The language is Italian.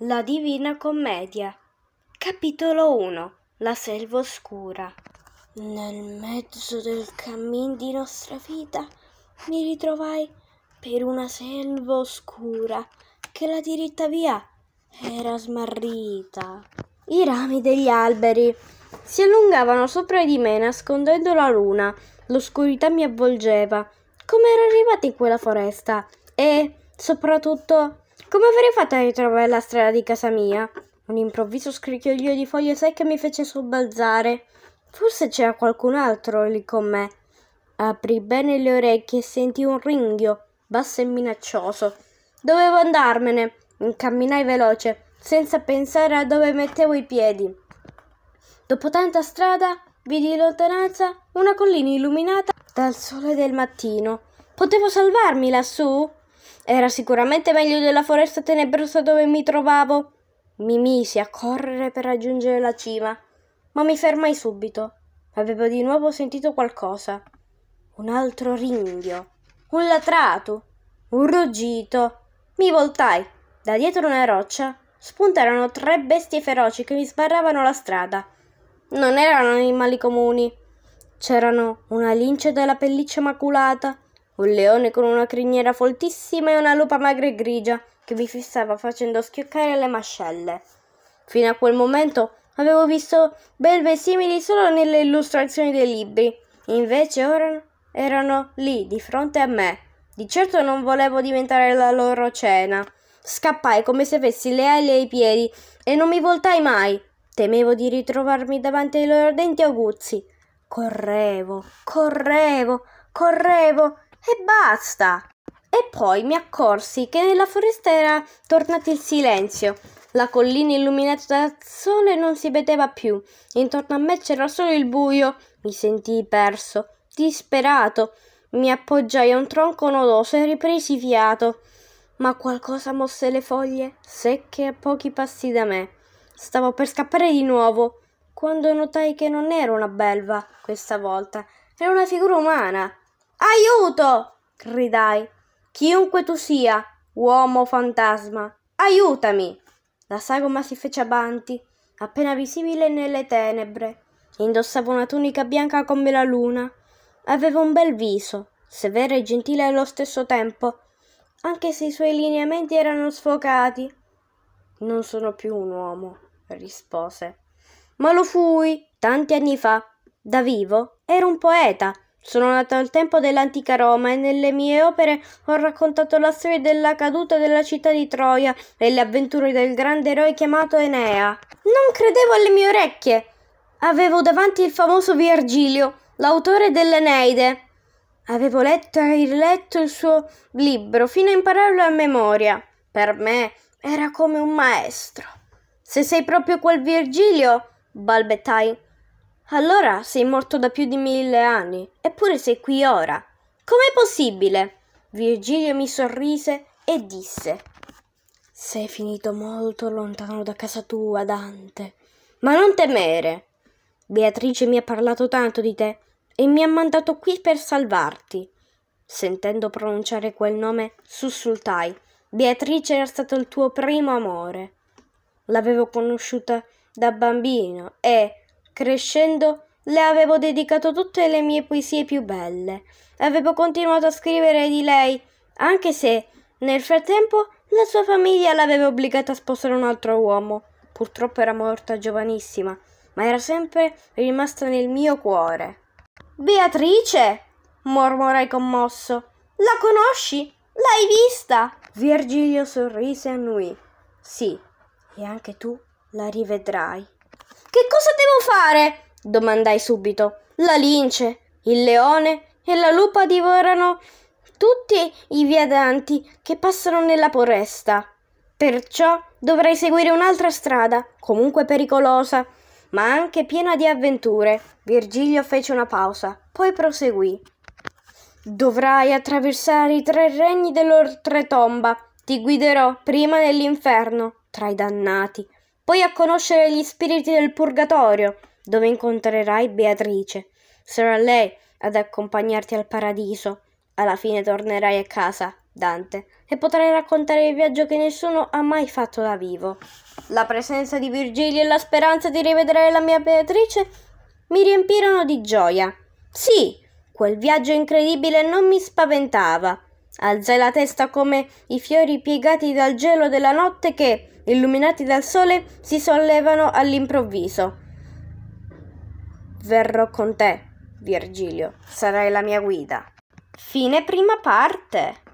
La Divina Commedia Capitolo 1 La selva oscura Nel mezzo del cammin di nostra vita mi ritrovai per una selva oscura che la diritta via era smarrita. I rami degli alberi si allungavano sopra di me nascondendo la luna. L'oscurità mi avvolgeva. Come ero arrivata in quella foresta? E, soprattutto, come avrei fatto a ritrovare la strada di casa mia? Un improvviso scricchiolio di foglie secche mi fece sobbalzare. Forse c'era qualcun altro lì con me. Aprì bene le orecchie e sentì un ringhio, basso e minaccioso. Dovevo andarmene. Incamminai veloce, senza pensare a dove mettevo i piedi. Dopo tanta strada, vidi in lontananza una collina illuminata dal sole del mattino. Potevo salvarmi lassù? Era sicuramente meglio della foresta tenebrosa dove mi trovavo. Mi misi a correre per raggiungere la cima, ma mi fermai subito. Avevo di nuovo sentito qualcosa. Un altro ringhio, un latrato, un ruggito. Mi voltai. Da dietro una roccia spuntarono tre bestie feroci che mi sbarravano la strada. Non erano animali comuni. C'erano una lince dalla pelliccia maculata, un leone con una criniera foltissima e una lupa magra e grigia che mi fissava facendo schioccare le mascelle. Fino a quel momento avevo visto belve simili solo nelle illustrazioni dei libri, invece ora erano lì di fronte a me. Di certo non volevo diventare la loro cena. Scappai come se avessi le ali ai piedi e non mi voltai mai. Temevo di ritrovarmi davanti ai loro denti aguzzi. Correvo, correvo, correvo e basta. E poi mi accorsi che nella foresta era tornato il silenzio. La collina illuminata dal sole non si vedeva più. Intorno a me c'era solo il buio. Mi sentii perso, disperato. Mi appoggiai a un tronco nodoso e ripresi fiato. Ma qualcosa mosse le foglie, secche a pochi passi da me. Stavo per scappare di nuovo, quando notai che non era una belva, questa volta, era una figura umana. Aiuto! gridai. Chiunque tu sia, uomo fantasma, aiutami! La sagoma si fece avanti, appena visibile nelle tenebre. Indossava una tunica bianca come la luna. Aveva un bel viso, severo e gentile allo stesso tempo, anche se i suoi lineamenti erano sfocati. Non sono più un uomo, rispose. Ma lo fui tanti anni fa. Da vivo ero un poeta sono nato al tempo dell'antica Roma e nelle mie opere ho raccontato la storia della caduta della città di Troia e le avventure del grande eroe chiamato Enea. Non credevo alle mie orecchie. Avevo davanti il famoso Virgilio, l'autore dell'Eneide. Avevo letto e riletto il suo libro fino a impararlo a memoria. Per me era come un maestro. Se sei proprio quel Virgilio, balbettai, allora sei morto da più di mille anni, eppure sei qui ora. Com'è possibile? Virgilio mi sorrise e disse: Sei finito molto lontano da casa tua, Dante. Ma non temere. Beatrice mi ha parlato tanto di te e mi ha mandato qui per salvarti. Sentendo pronunciare quel nome, sussultai. Beatrice era stato il tuo primo amore. L'avevo conosciuta da bambino e, Crescendo le avevo dedicato tutte le mie poesie più belle. Avevo continuato a scrivere di lei, anche se nel frattempo la sua famiglia l'aveva obbligata a sposare un altro uomo. Purtroppo era morta giovanissima, ma era sempre rimasta nel mio cuore. Beatrice! mormorai commosso. La conosci? L'hai vista? Virgilio sorrise e annuì. Sì, e anche tu la rivedrai. Che cosa devo fare? domandai subito. La lince, il leone e la lupa divorano tutti i viadanti che passano nella foresta. Perciò dovrai seguire un'altra strada, comunque pericolosa, ma anche piena di avventure. Virgilio fece una pausa, poi proseguì. Dovrai attraversare i tre regni dell'oltretomba. Ti guiderò prima nell'inferno, tra i dannati, poi a conoscere gli spiriti del purgatorio, dove incontrerai Beatrice. Sarà lei ad accompagnarti al paradiso. Alla fine tornerai a casa, Dante, e potrai raccontare il viaggio che nessuno ha mai fatto da vivo. La presenza di Virgilio e la speranza di rivedere la mia Beatrice mi riempirono di gioia. Sì, quel viaggio incredibile non mi spaventava. Alzai la testa come i fiori piegati dal gelo della notte che, illuminati dal sole, si sollevano all'improvviso. Verrò con te, Virgilio, sarai la mia guida. Fine prima parte.